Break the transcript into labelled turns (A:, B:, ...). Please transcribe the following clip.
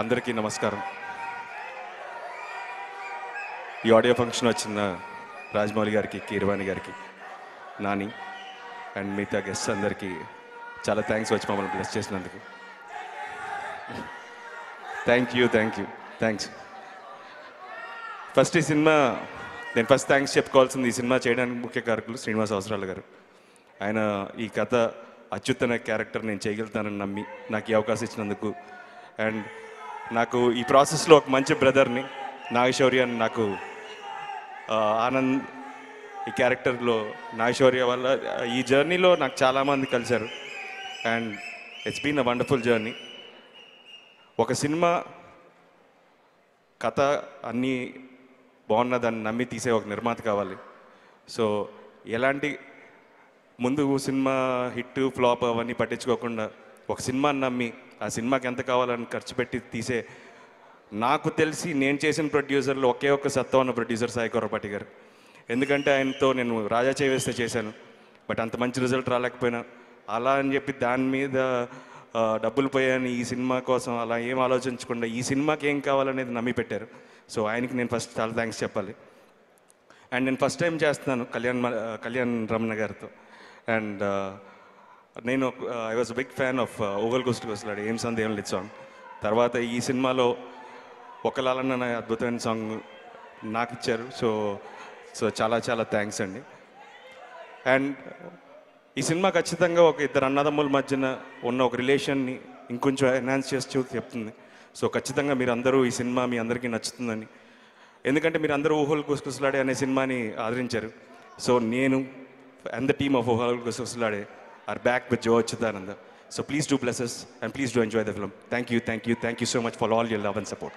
A: అందరికీ నమస్కారం ఈ ఆడియో ఫంక్షన్ వచ్చిన రాజమౌళి గారికి కీర్వాణి గారికి నాని అండ్ మిగతా గెస్ట్ అందరికీ చాలా థ్యాంక్స్ వచ్చి మమ్మల్ని బ్లెస్ చేసినందుకు thank you thank you thanks first ఈ సినిమా నేను ఫస్ట్ థ్యాంక్స్ చెప్పుకోవాల్సింది ఈ సినిమా చేయడానికి ముఖ్య కారకులు శ్రీనివాస్ అవసరాల గారు ఆయన ఈ కథ అత్యుత్తమ క్యారెక్టర్ నేను చేయగలుగుతానని నమ్మి నాకు ఈ అవకాశం ఇచ్చినందుకు అండ్ నాకు ఈ ప్రాసెస్లో ఒక మంచి బ్రదర్ని నాగశౌర్య నాకు ఆనంద్ ఈ క్యారెక్టర్లో నాగశౌర్య వల్ల ఈ జర్నీలో నాకు చాలామంది కలిశారు and it's been a wonderful journey ఒక సినిమా కథ అన్నీ బాగున్నదని నమ్మి తీసే ఒక నిర్మాత కావాలి సో ఎలాంటి ముందు సినిమా హిట్ ఫ్లాప్ అవన్నీ పట్టించుకోకుండా ఒక సినిమాని నమ్మి ఆ సినిమాకి ఎంత కావాలని ఖర్చు పెట్టి తీసే నాకు తెలిసి నేను చేసిన ప్రొడ్యూసర్లు ఒకే ఒక్క సత్తా ఉన్న ప్రొడ్యూసర్ సాయి కొర్రపాటి గారు ఎందుకంటే ఆయనతో నేను రాజా చేవేస్తే చేశాను బట్ అంత మంచి రిజల్ట్ రాలేకపోయినా అలా అని చెప్పి దాని మీద డబ్బులు పోయాను ఈ సినిమా కోసం అలా ఏం ఆలోచించకుండా ఈ సినిమాకి ఏం కావాలనేది నమ్మి పెట్టారు సో ఆయనకి నేను ఫస్ట్ చాలా థ్యాంక్స్ చెప్పాలి అండ్ నేను ఫస్ట్ టైం చేస్తున్నాను కళ్యాణ్ కళ్యాణ్ రమణ గారితో అండ్ నేను I was big fan of ఓగల్ గోస్ట్ వస్తున్నాడు ఏం సందేహం లేదు సాంగ్ తర్వాత ఈ సినిమాలో ఒకలాలన్న అద్భుతమైన సాంగ్ నాకు ఇచ్చారు సో సో చాలా చాలా థ్యాంక్స్ అండి అండ్ ఈ సినిమా ఖచ్చితంగా ఒక ఇద్దరు అన్నదమ్ముల మధ్యన ఉన్న ఒక రిలేషన్ని ఇంకొంచెం ఎన్హాన్స్ చూసి చెప్తుంది సో ఖచ్చితంగా మీరు అందరూ ఈ సినిమా మీ అందరికీ నచ్చుతుందని ఎందుకంటే మీరు అందరూ ఊహలు కుసుకుసలాడే అనే సినిమాని ఆదరించారు సో నేను అండ్ ద టీమ్ ఆఫ్ ఊహలు కుసుకుసలాడే are back with Joe Chidananda. So please do bless us and please do enjoy the film. Thank you, thank you, thank you so much for all your love and support.